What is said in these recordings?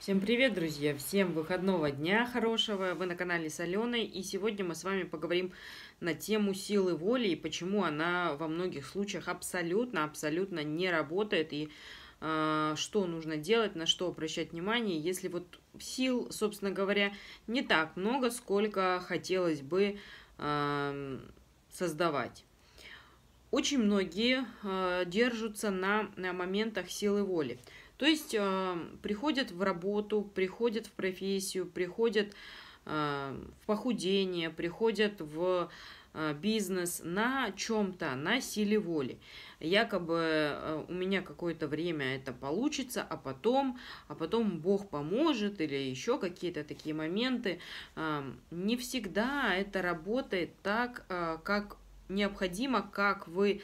Всем привет, друзья! Всем выходного дня хорошего! Вы на канале с Аленой, и сегодня мы с вами поговорим на тему силы воли и почему она во многих случаях абсолютно-абсолютно не работает, и э, что нужно делать, на что обращать внимание, если вот сил, собственно говоря, не так много, сколько хотелось бы э, создавать. Очень многие э, держатся на, на моментах силы воли – то есть эм, приходят в работу, приходят в профессию, приходят эм, в похудение, приходят в э, бизнес на чем-то, на силе воли. Якобы э, у меня какое-то время это получится, а потом, а потом Бог поможет или еще какие-то такие моменты. Эм, не всегда это работает так, э, как необходимо, как вы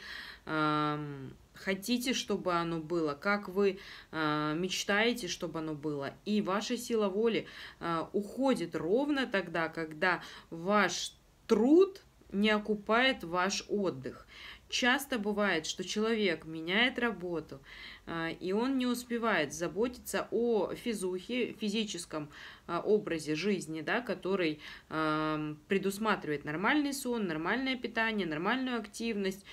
хотите, чтобы оно было, как вы э, мечтаете, чтобы оно было. И ваша сила воли э, уходит ровно тогда, когда ваш труд не окупает ваш отдых. Часто бывает, что человек меняет работу, а, и он не успевает заботиться о физухе, физическом а, образе жизни, да, который а, предусматривает нормальный сон, нормальное питание, нормальную активность.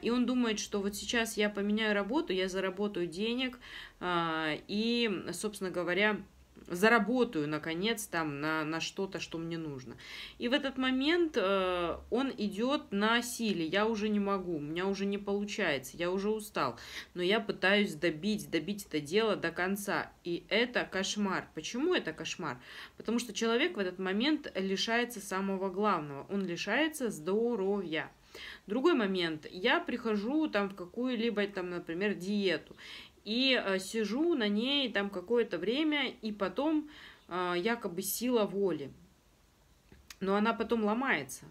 И он думает, что вот сейчас я поменяю работу, я заработаю денег, и, собственно говоря, заработаю, наконец, там, на, на что-то, что мне нужно. И в этот момент э, он идет на силе. Я уже не могу, у меня уже не получается, я уже устал. Но я пытаюсь добить, добить это дело до конца. И это кошмар. Почему это кошмар? Потому что человек в этот момент лишается самого главного. Он лишается здоровья. Другой момент. Я прихожу там в какую-либо, там, например, диету и э, сижу на ней там какое-то время, и потом э, якобы сила воли. Но она потом ломается.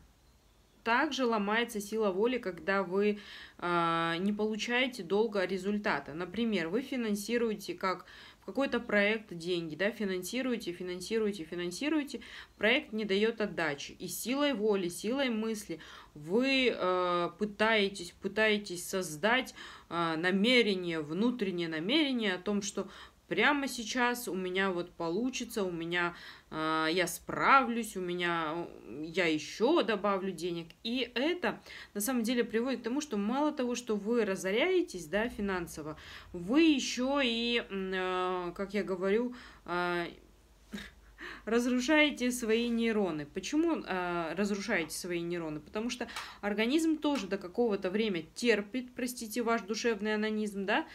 Также ломается сила воли, когда вы э, не получаете долго результата. Например, вы финансируете как какой-то проект деньги, да, финансируете, финансируете, финансируете, проект не дает отдачи. И силой воли, силой мысли вы э, пытаетесь, пытаетесь создать э, намерение, внутреннее намерение о том, что прямо сейчас у меня вот получится, у меня э, я справлюсь, у меня я еще добавлю денег. И это на самом деле приводит к тому, что мало того, что вы разоряетесь, да, финансово, вы еще и, э, как я говорю, э, разрушаете свои нейроны. Почему э, разрушаете свои нейроны? Потому что организм тоже до какого-то времени терпит, простите, ваш душевный анонизм, да,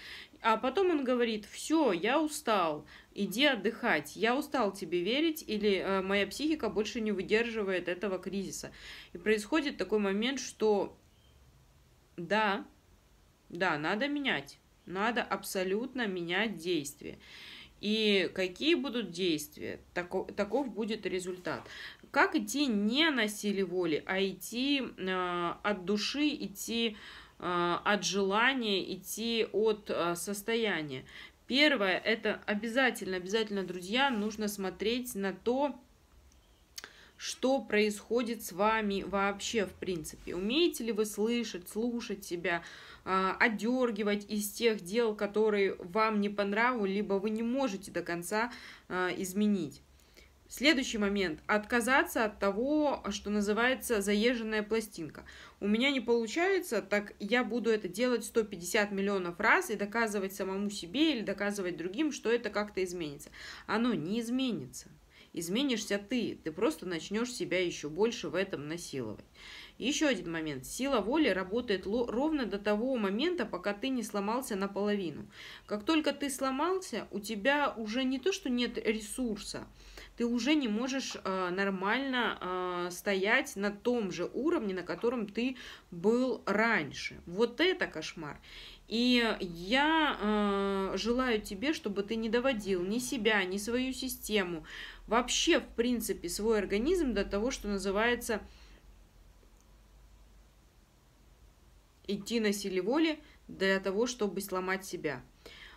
а потом он говорит, все, я устал, иди отдыхать, я устал тебе верить, или э, моя психика больше не выдерживает этого кризиса. И происходит такой момент, что да, да, надо менять, надо абсолютно менять действие. И какие будут действия, таков, таков будет результат. Как идти не на силе воли, а идти э, от души, идти э, от желания, идти от э, состояния. Первое, это обязательно, обязательно, друзья, нужно смотреть на то, что происходит с вами вообще, в принципе. Умеете ли вы слышать, слушать себя, а, одергивать из тех дел, которые вам не по нраву, либо вы не можете до конца а, изменить. Следующий момент. Отказаться от того, что называется заезженная пластинка. У меня не получается, так я буду это делать 150 миллионов раз и доказывать самому себе или доказывать другим, что это как-то изменится. Оно не изменится изменишься ты, ты просто начнешь себя еще больше в этом насиловать. Еще один момент. Сила воли работает ровно до того момента, пока ты не сломался наполовину. Как только ты сломался, у тебя уже не то, что нет ресурса, ты уже не можешь э, нормально э, стоять на том же уровне, на котором ты был раньше. Вот это кошмар. И я э, желаю тебе, чтобы ты не доводил ни себя, ни свою систему, вообще, в принципе, свой организм до того, что называется идти на силе воли для того, чтобы сломать себя.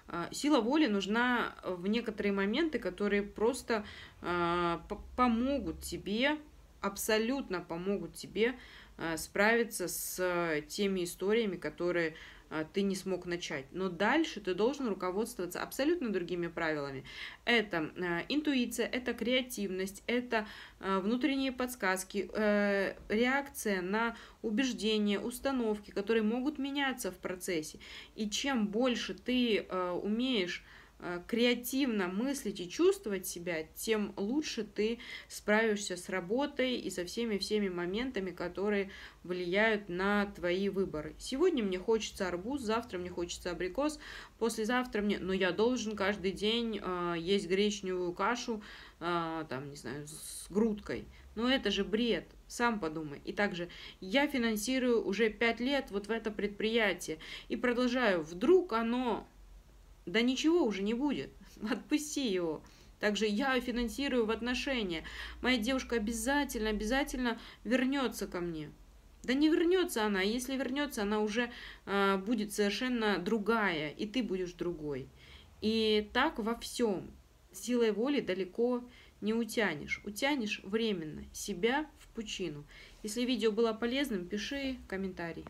А, сила воли нужна э, в некоторые моменты, которые просто а, помогут тебе, абсолютно помогут тебе э, справиться с э, теми историями, которые а, ты не смог начать. Но дальше ты должен руководствоваться абсолютно другими правилами. Это э, интуиция, это креативность, это э, внутренние подсказки, э, реакция на убеждения, установки, которые могут меняться в процессе. И чем больше ты умеешь Э, креативно мыслить и чувствовать себя, тем лучше ты справишься с работой и со всеми-всеми моментами, которые влияют на твои выборы. Сегодня мне хочется арбуз, завтра мне хочется абрикос, послезавтра мне... Но я должен каждый день э, есть гречневую кашу, э, там, не знаю, с грудкой. Но ну, это же бред, сам подумай. И также я финансирую уже 5 лет вот в это предприятие и продолжаю. Вдруг оно да ничего уже не будет. Отпусти его. Также я финансирую в отношения. Моя девушка обязательно, обязательно вернется ко мне. Да не вернется она. Если вернется, она уже э, будет совершенно другая, и ты будешь другой. И так во всем. Силой воли далеко не утянешь. Утянешь временно себя в пучину. Если видео было полезным, пиши комментарий.